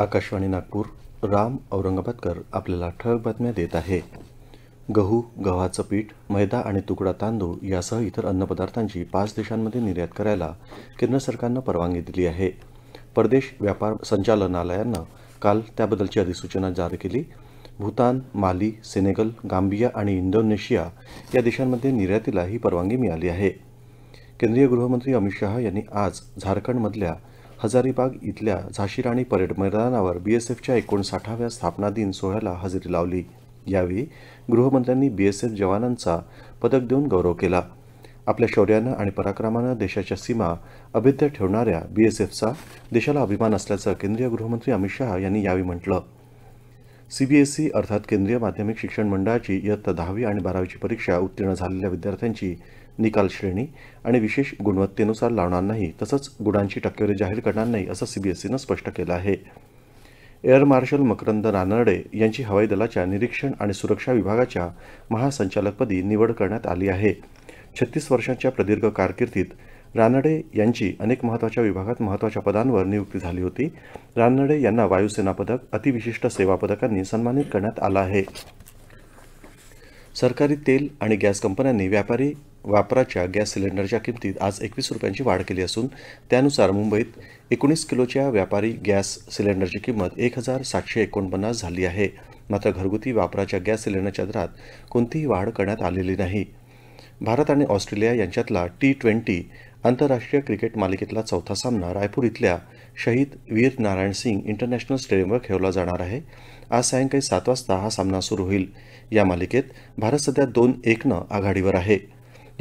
आकाशवाणी नागपूर राम औरंगाबादकर आपल्याला ठळक बातम्या देत आहे गहू गव्हाचं पीठ मैदा आणि तुकडा तांदूळ यासह इतर अन्नपदार्थांची पाच देशांमध्ये निर्यात करायला केंद्र सरकारनं परवानगी दिली आहे परदेश व्यापार संचालनालयानं काल त्याबद्दलची अधिसूचना जारी केली भूतान माली सेनेगल गांबिया आणि इंडोनेशिया या देशांमध्ये निर्यातीला ही परवानगी मिळाली आहे केंद्रीय गृहमंत्री अमित शहा यांनी आज झारखंडमधल्या हजारीबाग इथल्या झाशीराणी परेड मैदानावर बीएसएफच्या एकोणसाठाव्या स्थापना दिन सोहळ्याला हजेरी लावली यावेळी गृहमंत्र्यांनी बीएसएफ जवानांचा पदक देऊन गौरव केला आपल्या शौर्यानं आणि पराक्रमानं देशाच्या सीमा अभेद्य ठेवणाऱ्या बीएसएफचा देशाला अभिमान असल्याचं केंद्रीय गृहमंत्री अमित शहा यांनी यावेळी म्हटलं सीबीएसई e अर्थात केंद्रीय माध्यमिक शिक्षण मंडळाची इयत्ता दहावी आणि बारावीची परीक्षा उत्तीर्ण झालेल्या विद्यार्थ्यांची निकाल श्रेणी आणि विशेष गुणवत्तेनुसार लावणार नाही तसंच गुणांची टक्केवारी जाहीर करणार नाही असं सीबीएसईनं स्पष्ट केलं आहे एअर मार्शल मकरंद रानडे यांची हवाई दलाच्या निरीक्षण आणि सुरक्षा विभागाच्या महासंचालकपदी निवड करण्यात आली आहे छत्तीस वर्षांच्या प्रदीर्घ कारकिर्दीत रानडे यांची अनेक महत्त्वाच्या विभागात महत्त्वाच्या पदांवर नियुक्ती झाली होती रानडे यांना वायुसेना पदक अतिविशिष्ट सेवा पदकांनी सन्मानित करण्यात आलं आहे सरकारी तेल आणि गॅस कंपन्यांनी व्यापारी वापराच्या गॅस सिलेंडरच्या किमतीत आज एकवीस रुपयांची वाढ केली असून त्यानुसार मुंबईत एकोणीस किलोच्या व्यापारी गॅस सिलेंडरची किंमत एक हजार सातशे एकोणपन्नास झाली आहे मात्र घरगुती वापराच्या गॅस सिलेंडरच्या दरात कोणतीही वाढ करण्यात आलेली नाही भारत आणि ऑस्ट्रेलिया यांच्यातला टी ट्वेंटी आंतरराष्ट्रीय क्रिकेट मालिकेतला चौथा सामना रायपूर इथल्या शहीद वीर नारायण सिंग इंटरनॅशनल स्टेडियमवर खेळवला जाणार आहे आज सायंकाळी सात वाजता हा सामना सुरू होईल या मालिकेत भारत सध्या दोन एकनं आघाडीवर आहे